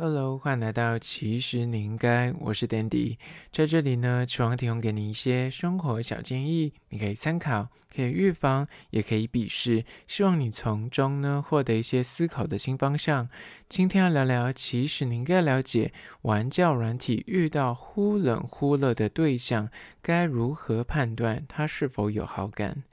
Hello，欢迎来到其实你应该。我是 Dandy，在这里呢，希望提供给你一些生活小建议，你可以参考，可以预防，也可以鄙视，希望你从中呢获得一些思考的新方向。今天要聊聊，其实你应该了解，玩教软体遇到忽冷忽热的对象，该如何判断他是否有好感。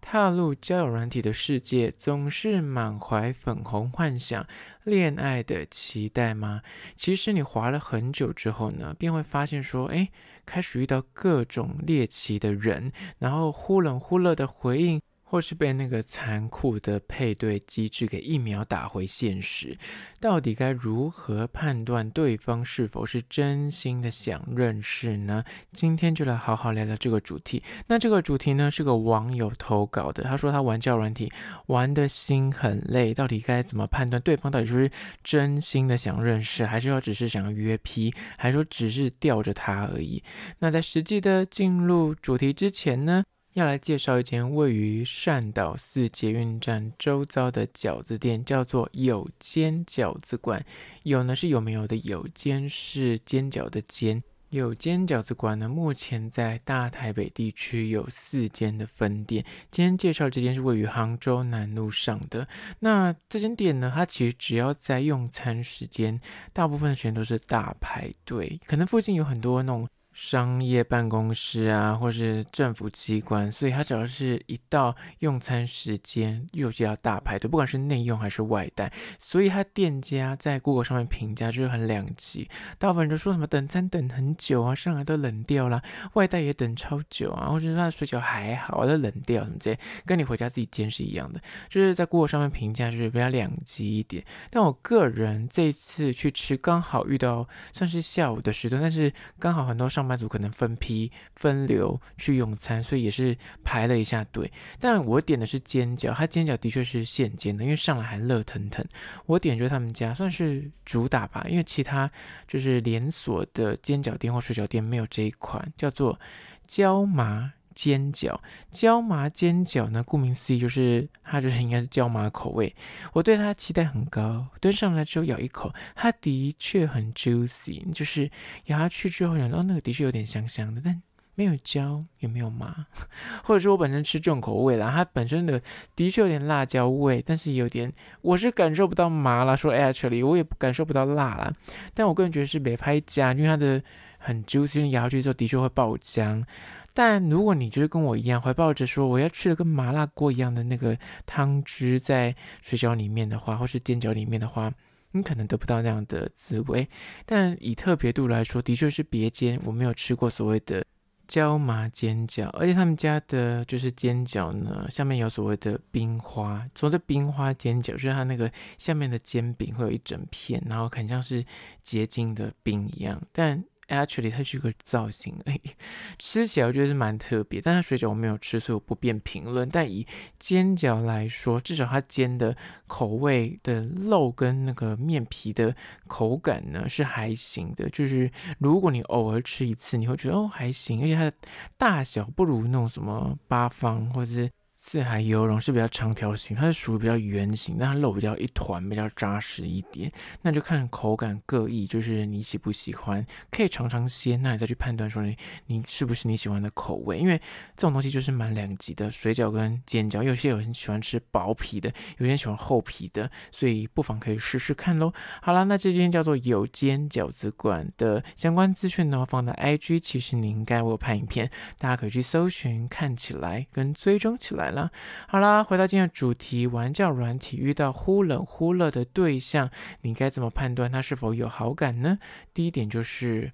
踏入交友软体的世界，总是满怀粉红幻想、恋爱的期待吗？其实你划了很久之后呢，便会发现说，哎，开始遇到各种猎奇的人，然后忽冷忽热的回应。或是被那个残酷的配对机制给一秒打回现实，到底该如何判断对方是否是真心的想认识呢？今天就来好好聊聊这个主题。那这个主题呢是个网友投稿的，他说他玩教软体玩的心很累，到底该怎么判断对方到底是不是真心的想认识，还是说只是想要约 p，还是说只是吊着他而已？那在实际的进入主题之前呢？要来介绍一间位于善岛寺捷运站周遭的饺子店，叫做有间饺子馆。有呢是有没有的有，间是煎饺的煎。有间饺子馆呢，目前在大台北地区有四间的分店。今天介绍这间是位于杭州南路上的。那这间店呢，它其实只要在用餐时间，大部分时间都是大排队，可能附近有很多那种。商业办公室啊，或是政府机关，所以它只要是一到用餐时间，又是要大排队，不管是内用还是外带，所以他店家在 Google 上面评价就是很两极，大部分人都说什么等餐等很久啊，上来都冷掉啦，外带也等超久啊，或者是他的水饺还好，都冷掉什么这跟你回家自己煎是一样的，就是在 Google 上面评价就是比较两极一点。但我个人这次去吃，刚好遇到算是下午的时段，但是刚好很多上班。妈祖可能分批分流去用餐，所以也是排了一下队。但我点的是煎饺，它煎饺的确是现煎的，因为上来还热腾腾。我点就是他们家算是主打吧，因为其他就是连锁的煎饺店或水饺店没有这一款，叫做椒麻。尖椒椒麻尖椒呢？顾名思义，就是它就是应该是椒麻口味。我对它期待很高，端上来之后咬一口，它的确很 juicy，就是咬下去之后，然后那个的确有点香香的，但没有椒也没有麻，或者是我本身吃重口味啦，它本身的的确有点辣椒味，但是有点我是感受不到麻啦，说 actually 我也感受不到辣啦，但我个人觉得是美拍加，因为它的很 juicy，咬下去之后的确会爆浆。但如果你就是跟我一样怀抱着说我要吃的跟麻辣锅一样的那个汤汁在水饺里面的话，或是煎饺里面的话，你可能得不到那样的滋味。但以特别度来说，的确是别尖。我没有吃过所谓的椒麻煎饺，而且他们家的就是煎饺呢，下面有所谓的冰花。所谓的冰花煎饺就是它那个下面的煎饼会有一整片，然后很像是结晶的冰一样。但 Actually，它是一个造型。吃起来我觉得是蛮特别，但它水饺我没有吃，所以我不便评论。但以煎饺来说，至少它煎的口味的肉跟那个面皮的口感呢是还行的。就是如果你偶尔吃一次，你会觉得哦还行，而且它的大小不如那种什么八方或者是。四海油龙是比较长条形，它是属于比较圆形，但它肉比较一团，比较扎实一点，那就看口感各异，就是你喜不喜欢，可以尝尝鲜，那你再去判断说你你是不是你喜欢的口味，因为这种东西就是蛮两极的，水饺跟煎饺，有些有人喜欢吃薄皮的，有些人喜欢厚皮的，所以不妨可以试试看喽。好啦，那这间叫做有煎饺子馆的相关资讯呢，话放在 IG，其实你应该我拍影片，大家可以去搜寻，看起来跟追踪起来。了，好啦，回到今天主题，玩教软体遇到忽冷忽热的对象，你该怎么判断他是否有好感呢？第一点就是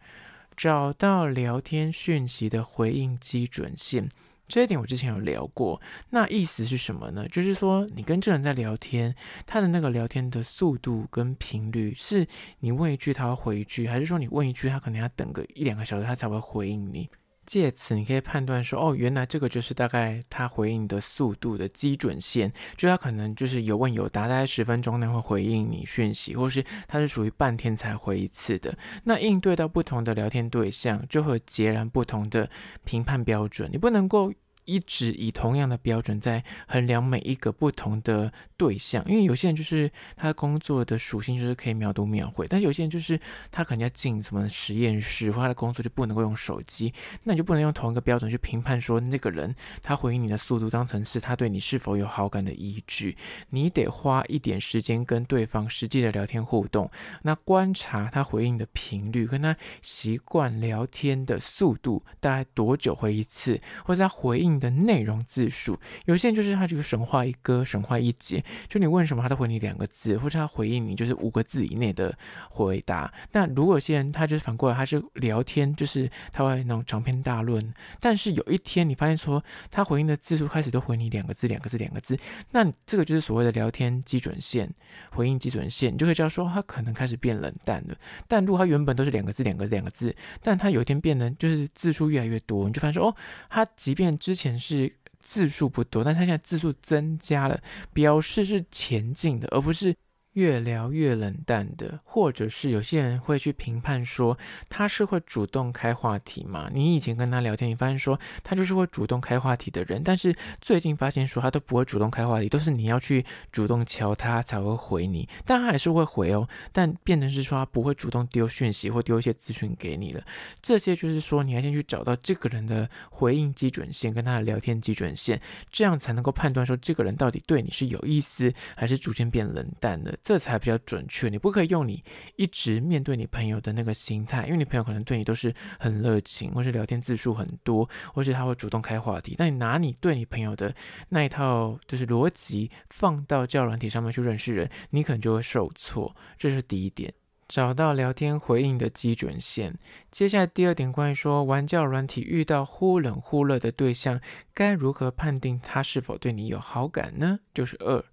找到聊天讯息的回应基准线，这一点我之前有聊过。那意思是什么呢？就是说你跟这人在聊天，他的那个聊天的速度跟频率是，你问一句他回一句，还是说你问一句他可能要等个一两个小时他才会回应你？借此，你可以判断说，哦，原来这个就是大概他回应的速度的基准线，就他可能就是有问有答，大概十分钟内会回应你讯息，或是他是属于半天才回一次的。那应对到不同的聊天对象，就会有截然不同的评判标准，你不能够。一直以同样的标准在衡量每一个不同的对象，因为有些人就是他工作的属性就是可以秒读秒回，但是有些人就是他可能要进什么实验室，或他的工作就不能够用手机，那你就不能用同一个标准去评判说那个人他回应你的速度，当成是他对你是否有好感的依据。你得花一点时间跟对方实际的聊天互动，那观察他回应的频率，跟他习惯聊天的速度大概多久回一次，或者他回应。的内容字数，有些人就是他这个神话一哥、神话一姐，就你问什么，他都回你两个字，或者他回应你就是五个字以内的回答。那如果有些人他就是反过来，他是聊天，就是他会那种长篇大论。但是有一天你发现说，他回应的字数开始都回你两个字，两个字，两个字，那这个就是所谓的聊天基准线，回应基准线，你就会知道说，他可能开始变冷淡了。但如果他原本都是两个字，两个字，两个字，但他有一天变得就是字数越来越多，你就发现说，哦，他即便之前。显示字数不多，但它现在字数增加了，表示是前进的，而不是。越聊越冷淡的，或者是有些人会去评判说他是会主动开话题嘛？你以前跟他聊天，你发现说他就是会主动开话题的人，但是最近发现说他都不会主动开话题，都是你要去主动敲他才会回你，但他还是会回哦。但变成是说他不会主动丢讯息或丢一些资讯给你了，这些就是说你要先去找到这个人的回应基准线跟他的聊天基准线，这样才能够判断说这个人到底对你是有意思还是逐渐变冷淡的。这才比较准确。你不可以用你一直面对你朋友的那个心态，因为你朋友可能对你都是很热情，或是聊天字数很多，或是他会主动开话题。那你拿你对你朋友的那一套就是逻辑放到交友软体上面去认识人，你可能就会受挫。这是第一点，找到聊天回应的基准线。接下来第二点，关于说玩教软体遇到忽冷忽热的对象，该如何判定他是否对你有好感呢？就是二。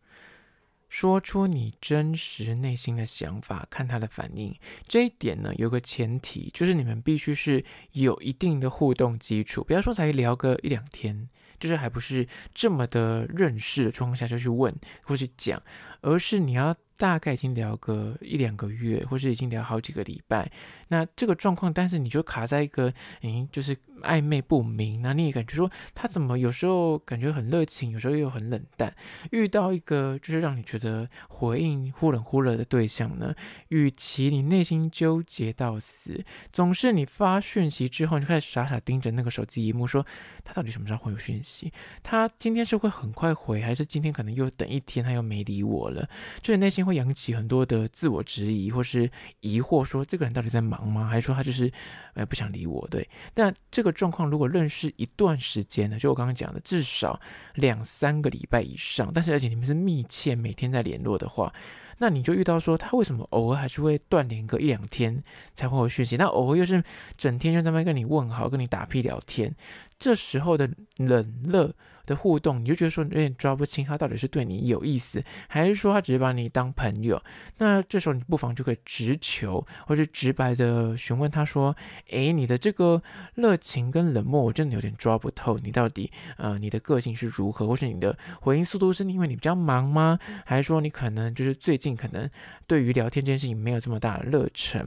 说出你真实内心的想法，看他的反应。这一点呢，有个前提，就是你们必须是有一定的互动基础。不要说才聊个一两天，就是还不是这么的认识的状况下就去问或者讲，而是你要大概已经聊个一两个月，或是已经聊好几个礼拜。那这个状况，但是你就卡在一个，哎，就是。暧昧不明那你也感觉说他怎么有时候感觉很热情，有时候又很冷淡。遇到一个就是让你觉得回应忽冷忽热的对象呢？与其你内心纠结到死，总是你发讯息之后，你就开始傻傻盯着那个手机荧幕，说他到底什么时候会有讯息？他今天是会很快回，还是今天可能又等一天他又没理我了？就是内心会扬起很多的自我质疑或是疑惑，说这个人到底在忙吗？还是说他就是呃不想理我？对，那这个。状况如果认识一段时间呢，就我刚刚讲的，至少两三个礼拜以上，但是而且你们是密切每天在联络的话，那你就遇到说他为什么偶尔还是会断联个一两天才会有讯息，那偶尔又是整天就在那边跟你问好，跟你打屁聊天。这时候的冷热的互动，你就觉得说有点抓不清，他到底是对你有意思，还是说他只是把你当朋友？那这时候你不妨就可以直求，或是直白的询问他说：“诶，你的这个热情跟冷漠，我真的有点抓不透，你到底呃，你的个性是如何，或是你的回应速度是因为你比较忙吗？还是说你可能就是最近可能对于聊天这件事情没有这么大的热忱？”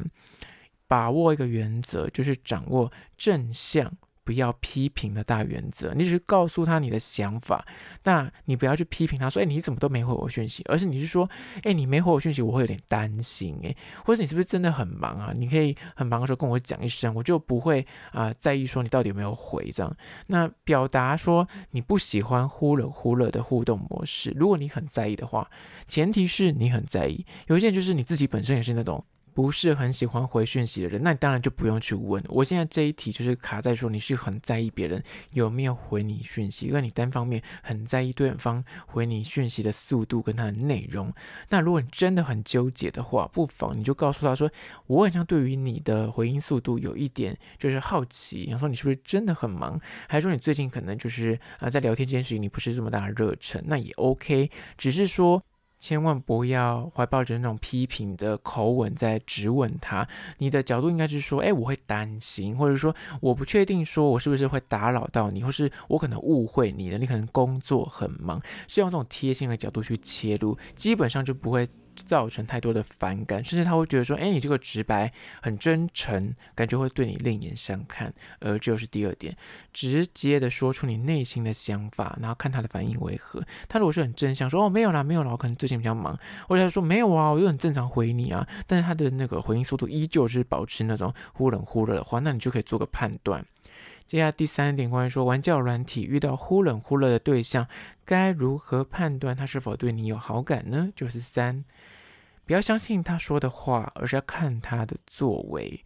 把握一个原则，就是掌握正向。不要批评的大原则，你只是告诉他你的想法，那你不要去批评他，说哎你怎么都没回我讯息，而是你是说，哎你没回我讯息，我会有点担心，哎，或者你是不是真的很忙啊？你可以很忙的时候跟我讲一声，我就不会啊在意说你到底有没有回这样。那表达说你不喜欢忽冷忽热的互动模式，如果你很在意的话，前提是你很在意，有一件就是你自己本身也是那种。不是很喜欢回讯息的人，那你当然就不用去问。我现在这一题就是卡在说你是很在意别人有没有回你讯息，因为你单方面很在意对方回你讯息的速度跟他的内容。那如果你真的很纠结的话，不妨你就告诉他说，我很像对于你的回音速度有一点就是好奇，然后说你是不是真的很忙，还是说你最近可能就是啊在聊天这件事情你不是这么大的热忱，那也 OK，只是说。千万不要怀抱着那种批评的口吻在质问他，你的角度应该是说，哎，我会担心，或者说我不确定，说我是不是会打扰到你，或是我可能误会你了，你可能工作很忙，是用这种贴心的角度去切入，基本上就不会。造成太多的反感，甚至他会觉得说：“哎，你这个直白，很真诚，感觉会对你另眼相看。”而这是第二点，直接的说出你内心的想法，然后看他的反应为何。他如果是很正向，说：“哦，没有啦，没有啦，我可能最近比较忙。”或者他说：“没有啊，我就很正常回你啊。”但是他的那个回应速度依旧是保持那种忽冷忽热的话，那你就可以做个判断。接下来第三点，关于说玩教软体遇到忽冷忽热的对象，该如何判断他是否对你有好感呢？就是三，不要相信他说的话，而是要看他的作为。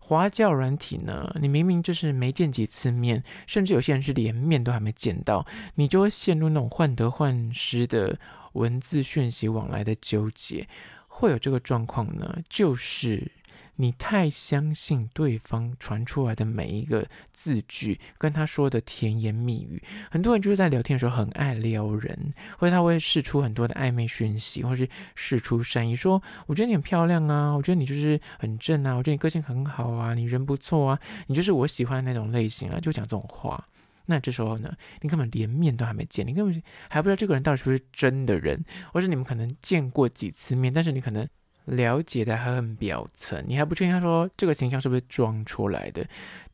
滑教软体呢，你明明就是没见几次面，甚至有些人是连面都还没见到，你就会陷入那种患得患失的文字讯息往来的纠结。会有这个状况呢，就是。你太相信对方传出来的每一个字句，跟他说的甜言蜜语。很多人就是在聊天的时候很爱撩人，或者他会试出很多的暧昧讯息，或是试出善意，说我觉得你很漂亮啊，我觉得你就是很正啊，我觉得你个性很好啊，你人不错啊，你就是我喜欢的那种类型啊，就讲这种话。那这时候呢，你根本连面都还没见，你根本还不知道这个人到底是不是真的人，或者你们可能见过几次面，但是你可能。了解的还很表层，你还不确定他说这个形象是不是装出来的。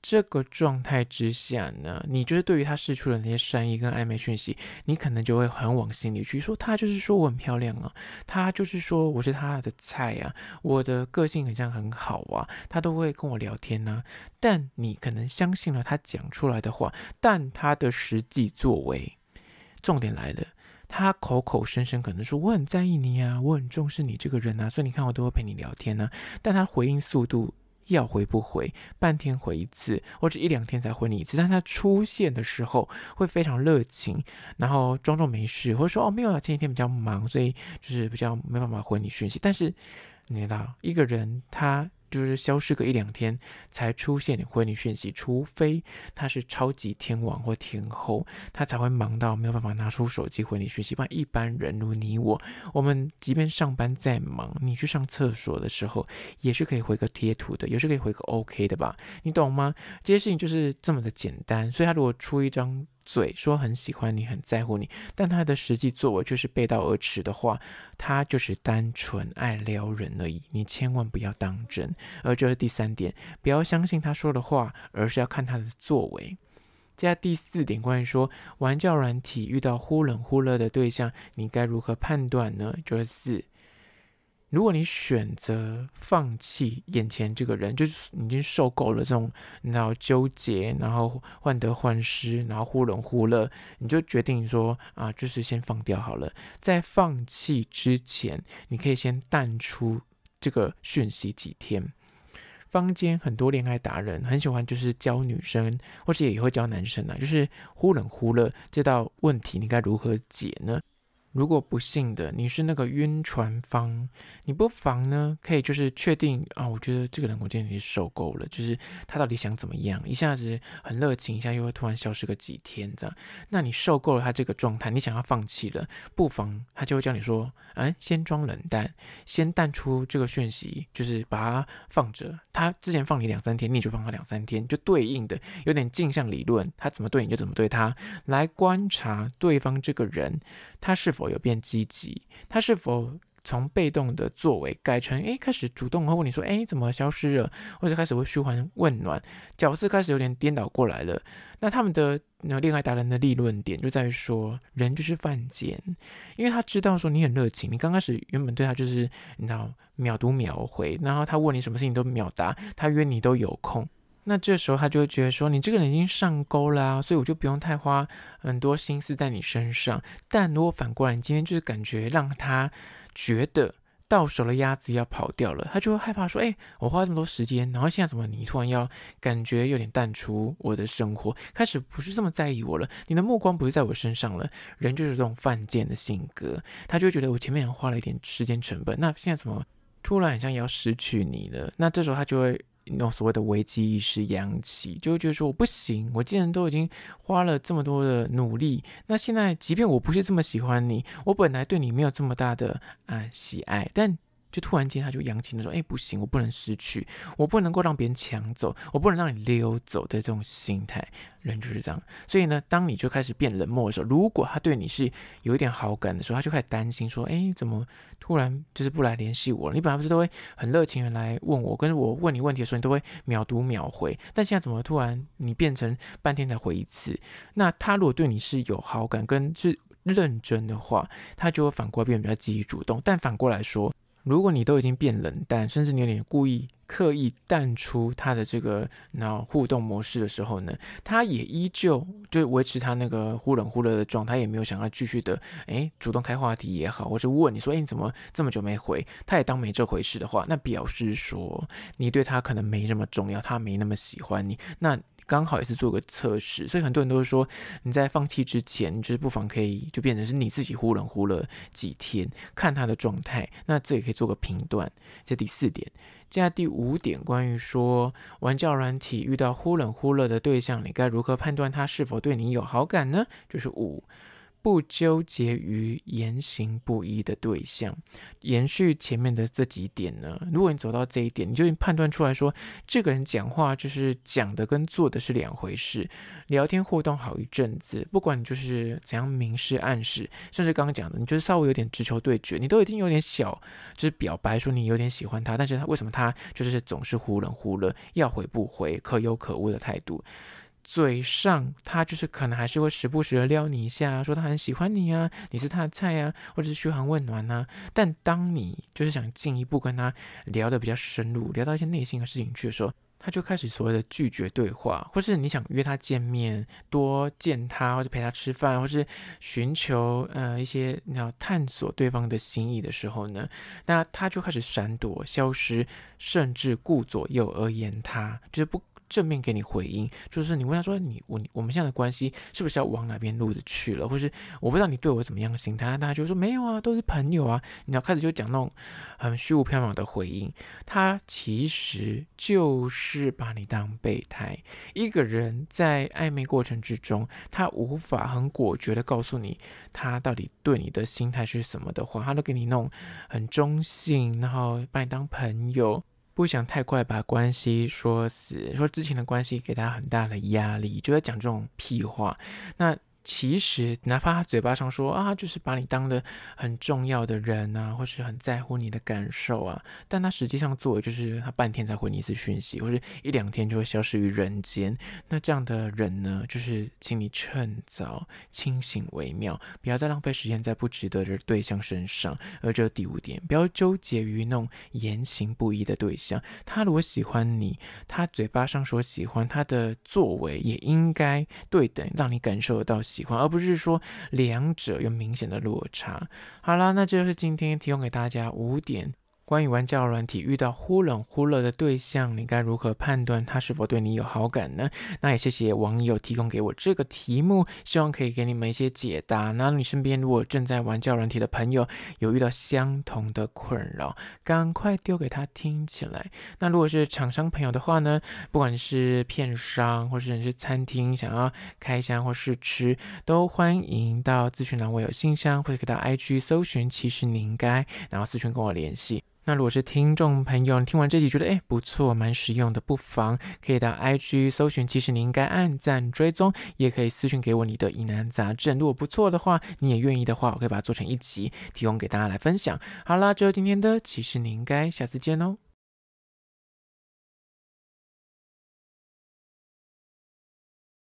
这个状态之下呢，你就是对于他释出的那些善意跟暧昧讯息，你可能就会很往心里去。说他就是说我很漂亮啊，他就是说我是他的菜啊，我的个性很像很好啊，他都会跟我聊天呐。但你可能相信了他讲出来的话，但他的实际作为，重点来了。他口口声声可能说我很在意你啊，我很重视你这个人啊，所以你看我都会陪你聊天呢。但他回应速度要回不回，半天回一次或者一两天才回你一次。但他出现的时候会非常热情，然后装作没事，或者说哦没有啊，前几天比较忙，所以就是比较没办法回你讯息。但是你知道，一个人他。就是消失个一两天才出现回你讯息，除非他是超级天王或天后，他才会忙到没有办法拿出手机回你讯息。不然一般人如你我，我们即便上班再忙，你去上厕所的时候也是可以回个贴图的，也是可以回个 OK 的吧？你懂吗？这些事情就是这么的简单，所以他如果出一张。嘴说很喜欢你、很在乎你，但他的实际作为就是背道而驰的话，他就是单纯爱撩人而已，你千万不要当真。而这是第三点，不要相信他说的话，而是要看他的作为。接下来第四点，关于说玩教软体遇到忽冷忽热的对象，你该如何判断呢？就是四。如果你选择放弃眼前这个人，就是已经受够了这种，然后纠结，然后患得患失，然后忽冷忽热，你就决定说啊，就是先放掉好了。在放弃之前，你可以先淡出这个讯息几天。坊间很多恋爱达人很喜欢，就是教女生，或者也会教男生啊，就是忽冷忽热这道问题，你该如何解呢？如果不幸的你是那个晕船方，你不妨呢，可以就是确定啊，我觉得这个人我今天已经受够了，就是他到底想怎么样？一下子很热情，一下又会突然消失个几天这样，那你受够了他这个状态，你想要放弃了，不妨他就会叫你说，哎，先装冷淡，先淡出这个讯息，就是把它放着。他之前放你两三天，你就放他两三天，就对应的有点镜像理论，他怎么对你就怎么对他，来观察对方这个人，他是否。否有变积极？他是否从被动的作为改成诶，开始主动？会问你说诶，你怎么消失了？或者开始会嘘寒问暖，角色开始有点颠倒过来了。那他们的那恋爱达人的立论点就在于说人就是犯贱，因为他知道说你很热情，你刚开始原本对他就是你知道秒读秒回，然后他问你什么事情都秒答，他约你都有空。那这时候他就会觉得说，你这个人已经上钩啦，所以我就不用太花很多心思在你身上。但如果反过来，你今天就是感觉让他觉得到手了鸭子要跑掉了，他就会害怕说，哎，我花这么多时间，然后现在怎么你突然要感觉有点淡出我的生活，开始不是这么在意我了，你的目光不是在我身上了。人就是这种犯贱的性格，他就会觉得我前面花了一点时间成本，那现在怎么突然好像要失去你了？那这时候他就会。那所谓的危机意识扬起，就会觉得说我不行，我既然都已经花了这么多的努力，那现在即便我不是这么喜欢你，我本来对你没有这么大的啊喜爱，但。就突然间他就扬起，那种，哎，不行，我不能失去，我不能够让别人抢走，我不能让你溜走的这种心态，人就是这样。所以呢，当你就开始变冷漠的时候，如果他对你是有一点好感的时候，他就开始担心说：，哎，怎么突然就是不来联系我了？你本来不是都会很热情的来问我，跟我问你问题的时候，你都会秒读秒回，但现在怎么突然你变成半天才回一次？那他如果对你是有好感跟是认真的话，他就会反过来变得比较积极主动。但反过来说，如果你都已经变冷淡，甚至你有点故意刻意淡出他的这个那互动模式的时候呢，他也依旧就维持他那个忽冷忽热的状态，也没有想要继续的诶主动开话题也好，或是问你说你怎么这么久没回，他也当没这回事的话，那表示说你对他可能没那么重要，他没那么喜欢你那。刚好也是做个测试，所以很多人都会说，你在放弃之前，就是不妨可以就变成是你自己忽冷忽热几天，看他的状态，那这也可以做个评断。这第四点，接下来第五点，关于说玩教软体遇到忽冷忽热的对象，你该如何判断他是否对你有好感呢？就是五。不纠结于言行不一的对象，延续前面的这几点呢？如果你走到这一点，你就判断出来说，这个人讲话就是讲的跟做的是两回事。聊天互动好一阵子，不管你就是怎样明示暗示，甚至刚刚讲的，你就是稍微有点直球对决，你都已经有点小就是表白说你有点喜欢他，但是他为什么他就是总是忽冷忽热，要回不回，可有可无的态度？嘴上他就是可能还是会时不时的撩你一下，说他很喜欢你啊，你是他的菜啊，或者是嘘寒问暖啊。但当你就是想进一步跟他聊的比较深入，聊到一些内心的事情去的时候，他就开始所谓的拒绝对话，或是你想约他见面，多见他，或者陪他吃饭，或是寻求呃一些你要探索对方的心意的时候呢，那他就开始闪躲、消失，甚至顾左右而言他，就是不。正面给你回应，就是你问他说：“你我我们现在的关系是不是要往哪边路子去了？”或是我不知道你对我怎么样的心态，他大就说：“没有啊，都是朋友啊。”你要开始就讲那种很虚无缥缈的回应，他其实就是把你当备胎。一个人在暧昧过程之中，他无法很果决的告诉你他到底对你的心态是什么的话，他都给你弄很中性，然后把你当朋友。不想太快把关系说死，说之前的关系给他很大的压力，就在讲这种屁话。那。其实，哪怕他嘴巴上说啊，就是把你当了很重要的人啊，或是很在乎你的感受啊，但他实际上做的就是他半天才回你一次讯息，或是一两天就会消失于人间。那这样的人呢，就是请你趁早清醒为妙，不要再浪费时间在不值得的对象身上。而这第五点，不要纠结于那种言行不一的对象。他如果喜欢你，他嘴巴上说喜欢，他的作为也应该对等，让你感受得到喜。喜欢，而不是说两者有明显的落差。好了，那这就是今天提供给大家五点。关于玩教软体遇到忽冷忽热的对象，你该如何判断他是否对你有好感呢？那也谢谢网友提供给我这个题目，希望可以给你们一些解答。那你身边如果正在玩教软体的朋友有遇到相同的困扰，赶快丢给他听起来。那如果是厂商朋友的话呢？不管是片商或者是餐厅想要开箱或试吃，都欢迎到咨询栏我有信箱，或者到 IG 搜寻其实你应该，然后私讯跟我联系。那如果是听众朋友听完这集觉得哎不错，蛮实用的，不妨可以到 IG 搜寻。其实你应该按赞追踪，也可以私信给我你的疑难杂症。如果不错的话，你也愿意的话，我可以把它做成一集提供给大家来分享。好啦，这是今天的，其实你应该下次见喽。